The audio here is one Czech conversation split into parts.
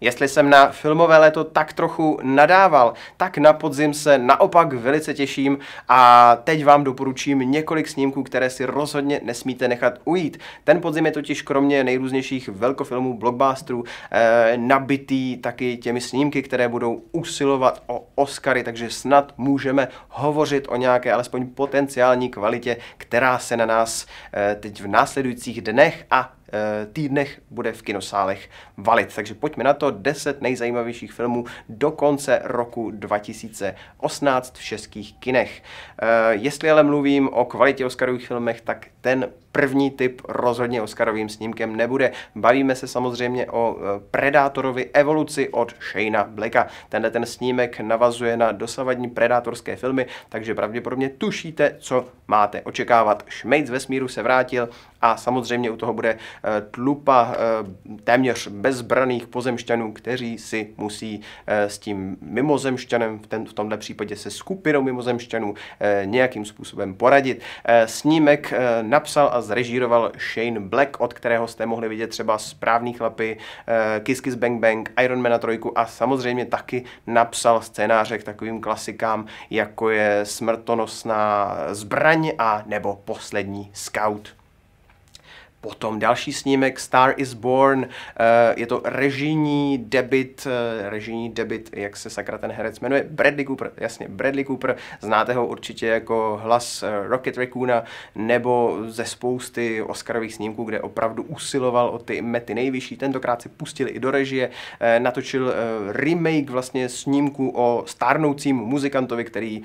Jestli jsem na filmové léto tak trochu nadával, tak na podzim se naopak velice těším a teď vám doporučím několik snímků, které si rozhodně nesmíte nechat ujít. Ten podzim je totiž kromě nejrůznějších velkofilmů, blockbusterů, eh, nabitý taky těmi snímky, které budou usilovat o Oscary, takže snad můžeme hovořit o nějaké alespoň potenciální kvalitě, která se na nás eh, teď v následujících dnech a Eh, týdnech bude v kinosálech valit. Takže pojďme na to 10 nejzajímavějších filmů do konce roku 2018 v českých kinech. Eh, jestli ale mluvím o kvalitě Oscarových filmech, tak ten první typ rozhodně Oscarovým snímkem nebude. Bavíme se samozřejmě o eh, Predátorovi evoluci od Shayna Blacka. Tenhle ten snímek navazuje na dosavadní predátorské filmy, takže pravděpodobně tušíte, co máte očekávat. Šmejc vesmíru se vrátil a samozřejmě u toho bude eh, tlupa eh, téměř bezbraných pozemšťanů, kteří si musí s tím mimozemšťanem, v, ten, v tomhle případě se skupinou mimozemšťanů, nějakým způsobem poradit. Snímek napsal a zrežíroval Shane Black, od kterého jste mohli vidět třeba správný chlapy, eh, Kiss Kiss Bang Bang, Iron Man a trojku a samozřejmě taky napsal scénáře k takovým klasikám, jako je Smrtonosná zbraň a nebo Poslední scout. Potom další snímek Star is Born, eh, je to režijní debit, eh, režijní debit, jak se sakra ten herec jmenuje, Bradley Cooper, jasně, Bradley Cooper, znáte ho určitě jako hlas eh, Rocket Raccoona nebo ze spousty Oscarových snímků, kde opravdu usiloval o ty mety nejvyšší. Tentokrát si pustili i do režie, natočil remake vlastně snímku o stárnoucím muzikantovi, který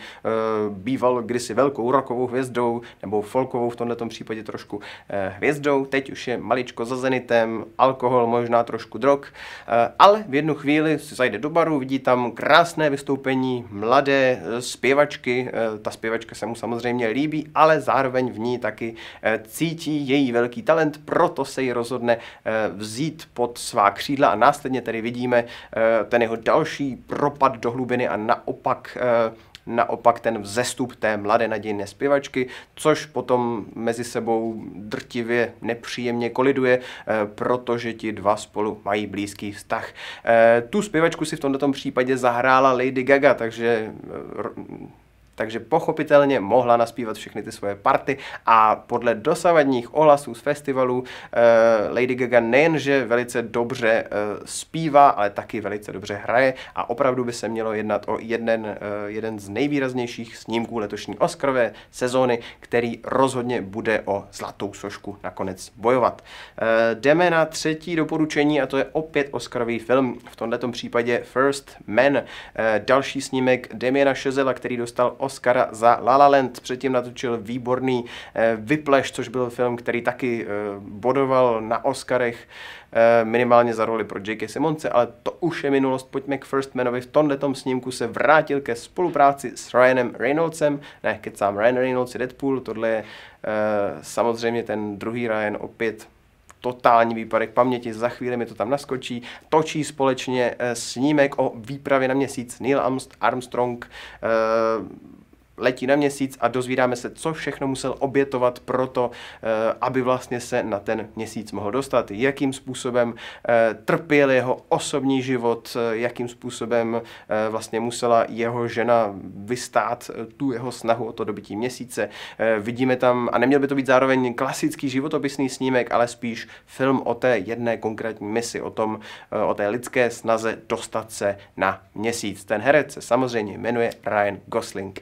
býval kdysi velkou rokovou hvězdou nebo folkovou v tomto případě trošku hvězdou, teď už je maličko za zenitem, alkohol, možná trošku drog, eh, ale v jednu chvíli si zajde do baru, vidí tam krásné vystoupení mladé eh, zpěvačky, eh, ta zpěvačka se mu samozřejmě líbí, ale zároveň v ní taky cítí její velký talent, proto se ji rozhodne vzít pod svá křídla a následně tedy vidíme ten jeho další propad do hlubiny a naopak naopak ten vzestup té mladé nadějné zpěvačky, což potom mezi sebou drtivě nepříjemně koliduje, eh, protože ti dva spolu mají blízký vztah. Eh, tu zpěvačku si v tomto případě zahrála Lady Gaga, takže eh, takže pochopitelně mohla naspívat všechny ty svoje party a podle dosavadních ohlasů z festivalu uh, Lady Gaga nejenže velice dobře uh, zpívá, ale taky velice dobře hraje a opravdu by se mělo jednat o jeden, uh, jeden z nejvýraznějších snímků letošní Oscarové sezóny, který rozhodně bude o zlatou sošku nakonec bojovat. Uh, jdeme na třetí doporučení a to je opět Oscarový film, v tomto případě First Man, uh, další snímek Demiana Šezela, který dostal Oscara za La La Land. Předtím natočil výborný eh, Vypleš, což byl film, který taky eh, bodoval na Oscarech eh, minimálně za roli pro J.K. Simonce, ale to už je minulost. Pojďme k First Manovi. V tomto snímku se vrátil ke spolupráci s Ryanem Reynoldsem. Ne, kecám, Ryan Reynolds je Deadpool, tohle je samozřejmě ten druhý Ryan opět totální výpadek paměti, za chvíli mi to tam naskočí, točí společně eh, snímek o výpravě na měsíc Neil Armstrong, eh, letí na měsíc a dozvídáme se, co všechno musel obětovat pro to, eh, aby vlastně se na ten měsíc mohl dostat, jakým způsobem eh, trpěl jeho osobní život, eh, jakým způsobem vlastně musela jeho žena vystát tu jeho snahu o to dobytí měsíce. Vidíme tam, a neměl by to být zároveň klasický životopisný snímek, ale spíš film o té jedné konkrétní misi, o tom, o té lidské snaze dostat se na měsíc. Ten herec se samozřejmě jmenuje Ryan Gosling.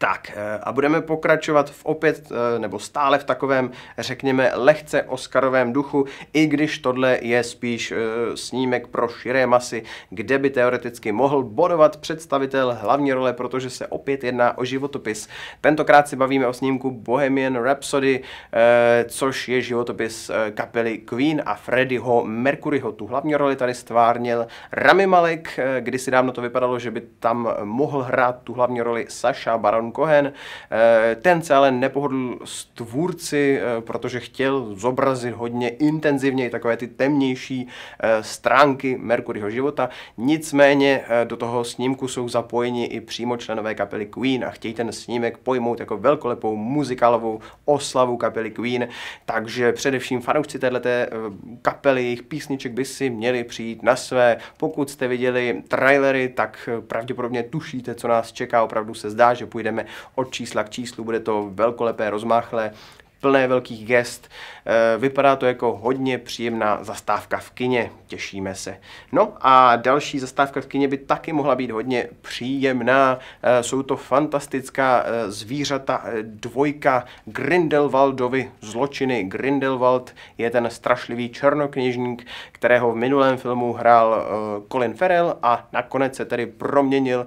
Tak eh, a budeme pokračovat v opět, eh, nebo stále v takovém, řekněme, lehce Oscarovém duchu, i když tohle je spíš eh, snímek pro širé masy, kde by teoreticky mohl bodovat představitel hlavní role, protože se opět jedná o životopis. Tentokrát si bavíme o snímku Bohemian Rhapsody, což je životopis kapely Queen a Freddyho Mercuryho. Tu hlavní roli tady stvárnil Rami Malek, kdysi dávno to vypadalo, že by tam mohl hrát tu hlavní roli Sasha Baron Liam Cohen. Eh, ten se ale nepohodl s tvůrci, eh, protože chtěl zobrazit hodně intenzivněji takové ty temnější eh, stránky Mercuryho života. Nicméně do toho snímku jsou zapojeni i přímo členové kapely Queen a chtějí ten snímek pojmout jako velkolepou muzikálovou oslavu kapely Queen, takže především fanoušci této kapely, jejich písniček by si měli přijít na své. Pokud jste viděli trailery, tak pravděpodobně tušíte, co nás čeká. Opravdu se zdá, že půjdeme od čísla k číslu, bude to velkolepé, rozmáchlé plné velkých gest. Eh, vypadá to jako hodně příjemná zastávka v kině, těšíme se. No a další zastávka v kině by taky mohla být hodně příjemná. Eh, jsou to fantastická eh, zvířata dvojka Grindelwaldovi zločiny. Grindelwald je ten strašlivý černokněžník, kterého v minulém filmu hrál Colin Farrell a nakonec se tedy proměnil,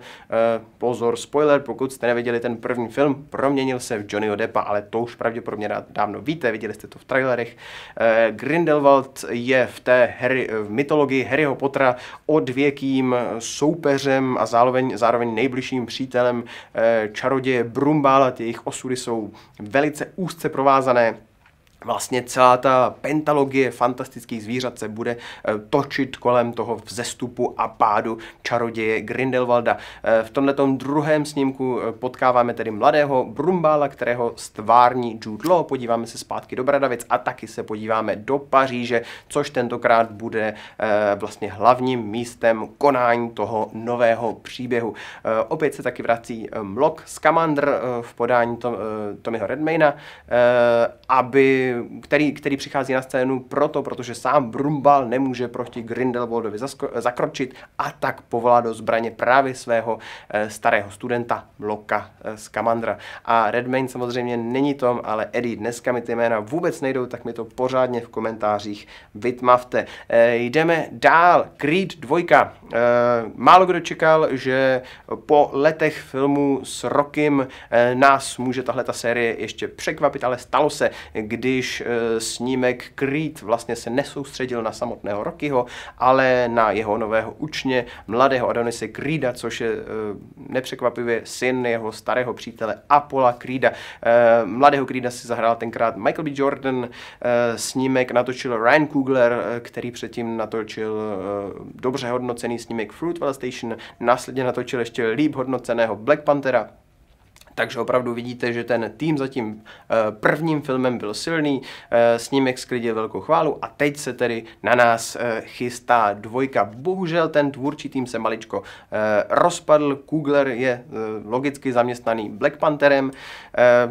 pozor, spoiler, pokud jste neviděli ten první film, proměnil se v Johnnyho Deppa, ale to už pravděpodobně dá dávno víte, viděli jste to v trailerech. Eh, Grindelwald je v té heri eh, v mytologii Harryho Pottera odvěkým eh, soupeřem a zároveň, zároveň nejbližším přítelem čaroděje Brumbála. Ty jejich osudy jsou velice úzce provázané vlastně celá ta pentalogie fantastických zvířat se bude eh, točit kolem toho vzestupu a pádu čaroděje Grindelwalda. Eh, v tomto druhém snímku eh, potkáváme tedy mladého Brumbála, kterého stvární Jude Law, podíváme se zpátky do Bradavic a taky se podíváme do Paříže, což tentokrát bude vlastně hlavním místem konání toho nového příběhu. Opět se taky vrací Mlok Scamander v podání Tommyho Redmayna, aby který, který přichází na scénu proto, protože sám Brumbal nemůže proti Grindelwaldovi zakročit a tak povolá do zbraně právě svého eh, starého studenta Loka z eh, Kamandra. A Redmayne samozřejmě není tom, ale Eddie, dneska mi ty jména vůbec nejdou, tak mi to pořádně v komentářích vytmavte. Eh, jdeme dál. Creed 2. Málo kdo čekal, že po letech filmů s Rokim nás může tahle ta série ještě překvapit, ale stalo se, když když eh, snímek Creed vlastně se nesoustředil na samotného Rockyho, ale na jeho nového učně, mladého Adonise Creeda, což je eh, nepřekvapivě syn jeho starého přítele Apola Creeda. Eh, mladého Creeda si zahrál tenkrát Michael B. Jordan, snímek natočil Ryan Coogler, který předtím natočil dobře hodnocený snímek Fruitvale Station, následně natočil ještě líp hodnoceného Black Panthera, takže opravdu vidíte, že ten tým za tím eh, prvním filmem byl silný, eh, s ním jak sklidil velkou chválu a teď se tedy na nás eh, chystá dvojka. Bohužel ten tvůrčí tým se maličko rozpadl, Kugler je logicky zaměstnaný Black Pantherem,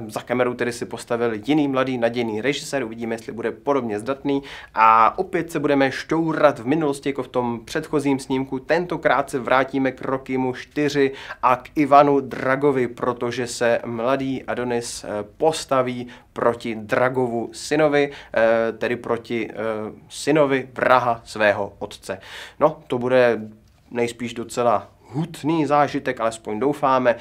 za kameru tedy si postavil jiný mladý nadějný režisér, uvidíme, jestli bude podobně zdatný a opět se budeme štourat v minulosti jako v tom předchozím snímku, tentokrát se vrátíme k Rokymu 4 a k Ivanu Dragovi, protože se mladý Adonis eh, postaví proti Dragovu synovi, eh, tedy proti eh, synovi vraha svého otce. No, to bude nejspíš docela hutný zážitek, alespoň doufáme.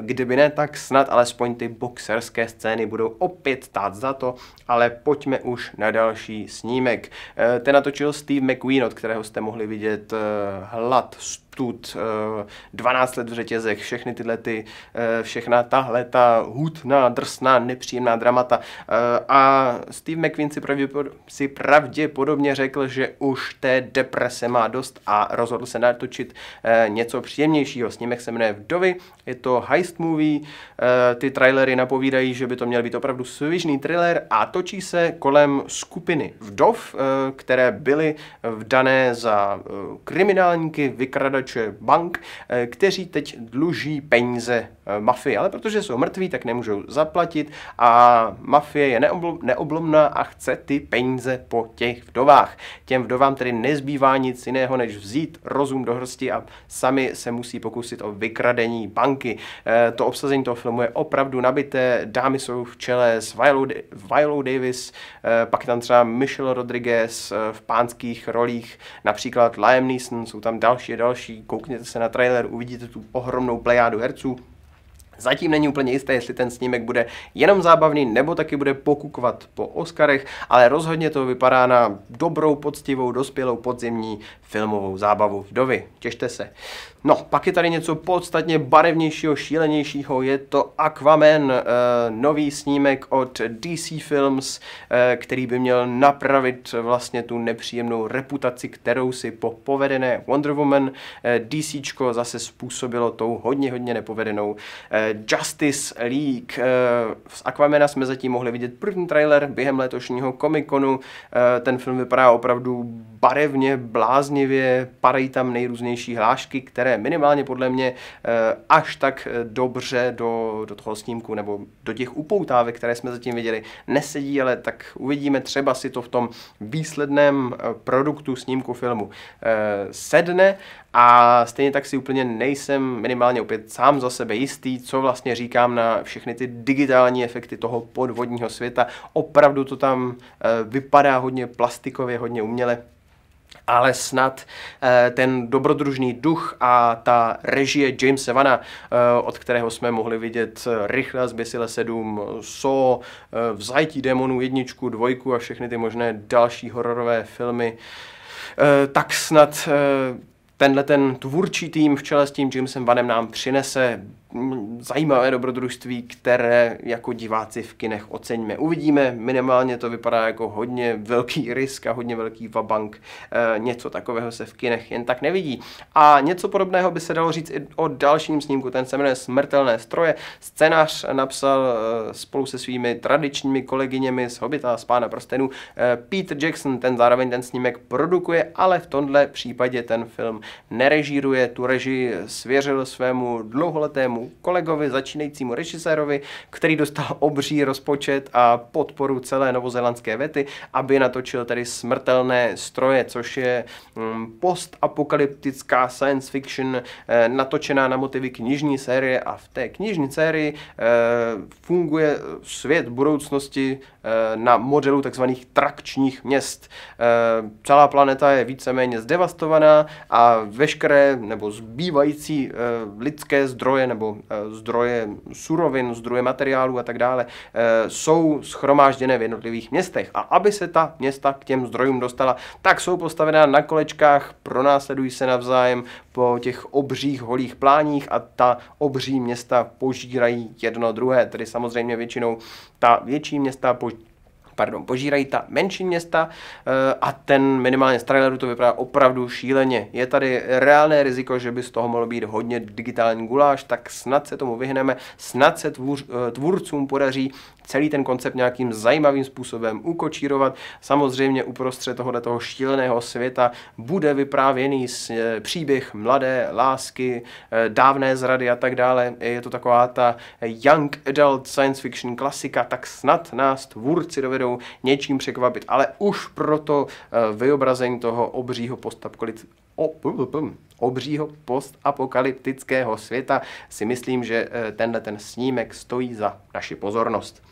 Kdyby ne, tak snad alespoň ty boxerské scény budou opět stát za to, ale pojďme už na další snímek. Ten natočil Steve McQueen, od kterého jste mohli vidět hlad stud, 12 eh, let v řetězech, všechny tyhle ty, eh, všechna tahle ta hutná, drsná, nepříjemná dramata. Eh, a Steve McQueen si, pravděpodobně, si pravděpodobně řekl, že už té deprese má dost a rozhodl se natočit něco příjemnějšího. Snímek se jmenuje Vdovy, je to heist movie, ty trailery napovídají, že by to měl být opravdu svižný thriller a točí se kolem skupiny vdov, které byly vdané za kriminálníky, vykradače, či bank, eh, kteří teď dluží peníze eh, mafii, ale protože jsou mrtví, tak nemůžou zaplatit a mafie je neoblomná a chce ty peníze po těch vdovách. Těm vdovám tedy nezbývá nic jiného, než vzít rozum do hrsti a sami se musí pokusit o vykradení banky. Eh, to obsazení toho filmu je opravdu nabité, dámy jsou v čele s Violou, Davis, pak tam třeba Michelle Rodriguez v pánských rolích, například Liam Neeson, jsou tam další a další koukněte se na trailer, uvidíte tu ohromnou plejádu herců, Zatím není úplně jisté, jestli ten snímek bude jenom zábavný, nebo taky bude pokukovat po Oscarech, ale rozhodně to vypadá na dobrou, poctivou, dospělou podzimní filmovou zábavu vdovy. Těšte se. No, pak je tady něco podstatně barevnějšího, šílenějšího, je to Aquaman, eh, nový snímek od DC Films, eh, který by měl napravit vlastně tu nepříjemnou reputaci, kterou si po povedené Wonder Woman eh, DCčko zase způsobilo tou hodně, hodně nepovedenou eh, Justice League. Eh, z Aquamena jsme zatím mohli vidět první trailer během letošního komikonu. Eh, ten film vypadá opravdu barevně, bláznivě, parají tam nejrůznější hlášky, které minimálně podle mě eh, až tak dobře do, do toho snímku nebo do těch upoutávek, které jsme zatím viděli, nesedí, ale tak uvidíme, třeba si to v tom výsledném produktu snímku filmu sedne a stejně tak si úplně nejsem minimálně opět sám za sebe jistý, co vlastně říkám na všechny ty digitální efekty toho podvodního světa. Opravdu to tam eh, vypadá hodně plastikově, hodně uměle ale snad eh, ten dobrodružný duch a ta režie Jamesa Vana, eh, od kterého jsme mohli vidět rychle a zběsile 7, So, Vzajetí démonů jedničku, dvojku a všechny ty možné další hororové filmy, tak snad tenhle ten tvůrčí tým v čele s tím Jamesem Vanem nám přinese zajímavé dobrodružství, které jako diváci v kinech oceňme. Uvidíme, minimálně to vypadá jako hodně velký risk a hodně velký vabank. E, něco takového se v kinech jen tak nevidí. A něco podobného by se dalo říct i o dalším snímku, ten se jmenuje Smrtelné stroje. Scénář napsal e, spolu se svými tradičními kolegyněmi z Hobita, z Pána prstenů, e, eh, Peter Jackson, ten zároveň ten snímek produkuje, ale v tomhle případě ten film nerežíruje, tu režii svěřil svému dlouholetému kolegovi, začínajícímu režisérovi, který dostal obří rozpočet a podporu celé novozelandské vety, aby natočil tady smrtelné stroje, což je mm, postapokalyptická science fiction eh, natočená na motivy knižní série a v té knižní sérii eh, funguje svět budoucnosti eh, na modelu takzvaných trakčních měst. Celá planeta je víceméně zdevastovaná a veškeré nebo zbývající lidské zdroje nebo Eh, zdroje surovin, zdroje materiálů a tak dále, eh, jsou schromážděné v jednotlivých městech. A aby se ta města k těm zdrojům dostala, tak jsou postavená na kolečkách, pronásledují se navzájem po těch obřích holých pláních a ta obří města požírají jedno druhé. Tedy samozřejmě většinou ta větší města požírají pardon, požírají ta menší města eh, a ten minimálně z traileru to vypadá opravdu šíleně. Je tady reálné riziko, že by z toho mohlo být hodně digitální guláš, tak snad se tomu vyhneme, snad se tvůr, eh, tvůrcům podaří celý ten koncept nějakým zajímavým způsobem ukočírovat. Samozřejmě uprostřed tohoto toho šíleného světa bude vyprávěný e, příběh mladé lásky, e, dávné zrady a tak dále. Je to taková ta young adult science fiction klasika, tak snad nás tvůrci dovedou něčím překvapit, ale už proto e, vyobrazení toho obřího postapkolit obřího postapokalyptického světa si myslím, že tenhle ten snímek stojí za naši pozornost.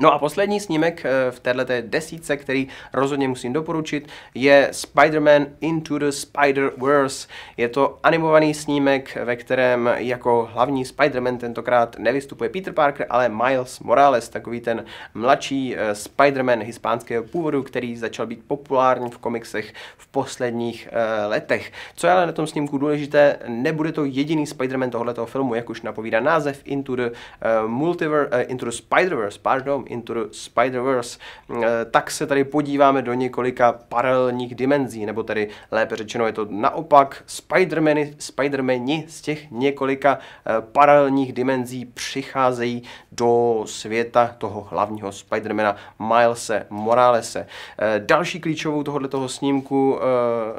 No a poslední snímek eh, v této desíce, který rozhodně musím doporučit, je Spider-Man Into the Spider-Verse. Je to animovaný snímek, ve kterém jako hlavní Spider-Man tentokrát nevystupuje Peter Parker, ale Miles Morales, takový ten mladší eh, Spider-Man hispánského původu, který začal být populární v komiksech v posledních eh, letech. Co je ale na tom snímku důležité, nebude to jediný Spider-Man tohoto filmu, jak už napovídá název Into the, uh, Multiverse, uh, Into the Spider-Verse, pardon, Into the Spider-Verse, eh, tak se tady podíváme do několika paralelních dimenzí, nebo tedy lépe řečeno je to naopak spider many Spider-Mani z těch několika eh, paralelních dimenzí přicházejí do světa toho hlavního Spidermana Milese Moralese. Eh, další klíčovou tohoto snímku,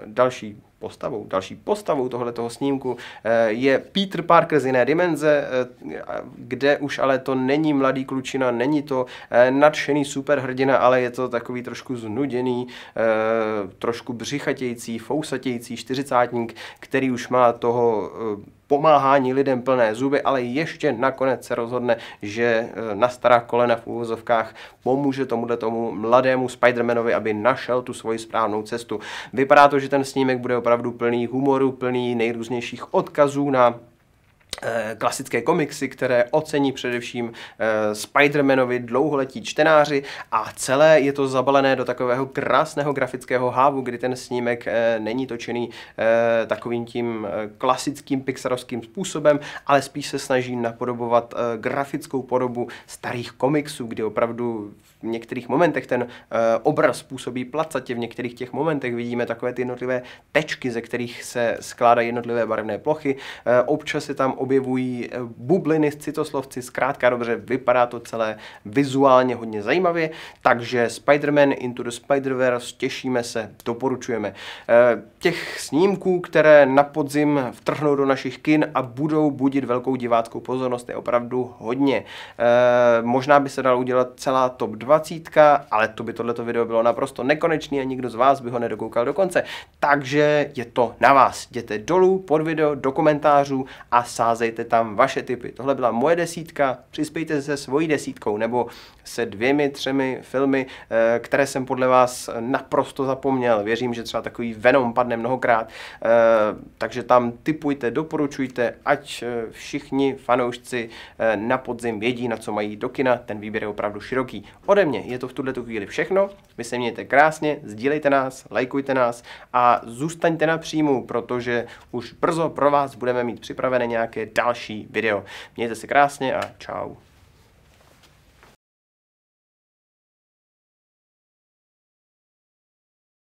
další postavou, další postavou tohoto snímku eh, je Peter Parker z jiné dimenze, eh, kde už ale to není mladý klučina, není to eh, nadšený superhrdina, ale je to takový trošku znuděný, trošku břichatějící, fousatějící čtyřicátník, který už má toho pomáhání lidem plné zuby, ale ještě nakonec se rozhodne, že e, na stará kolena v úvozovkách pomůže tomuhle tomu mladému Spidermanovi, aby našel tu svoji správnou cestu. Vypadá to, že ten snímek bude opravdu plný humoru, plný nejrůznějších odkazů na Eh, klasické komiksy, které ocení především eh, Spider-Manovi dlouholetí čtenáři a celé je to zabalené do takového krásného grafického hávu, kdy ten snímek eh, není točený takovým tím klasickým pixarovským způsobem, ale spíš se snaží napodobovat grafickou podobu starých komiksů, kdy opravdu v některých momentech ten obraz působí placatě, v některých těch momentech vidíme takové ty jednotlivé tečky, ze kterých se skládají jednotlivé barevné plochy, občas je tam objevují eh, bubliny s citoslovci, zkrátka dobře, vypadá to celé vizuálně hodně zajímavě, takže Spider-Man Into the Spider-Verse, těšíme se, doporučujeme. Eh, těch snímků, které na podzim vtrhnou do našich kin a budou budit velkou diváckou pozornost, je opravdu hodně. Eh, možná by se dalo udělat celá top 20, ale to by tohleto video bylo naprosto nekonečný a nikdo z vás by ho nedokoukal do konce. Takže je to na vás. Jděte dolů pod video, do komentářů a sázejte házejte tam vaše typy. Tohle byla moje desítka, přispějte se svojí desítkou nebo se dvěmi, třemi filmy, eh, které jsem podle vás naprosto zapomněl. Věřím, že třeba takový Venom padne mnohokrát. Eh, takže tam typujte, doporučujte, ať eh, všichni fanoušci na podzim vědí, na co mají do kina. Ten výběr je opravdu široký. Ode mě je to v tuhle chvíli všechno. Vy se mějte krásně, sdílejte nás, lajkujte nás a zůstaňte na příjmu, protože už brzo pro vás budeme mít připravené nějaké další video. Mějte se krásně a čau.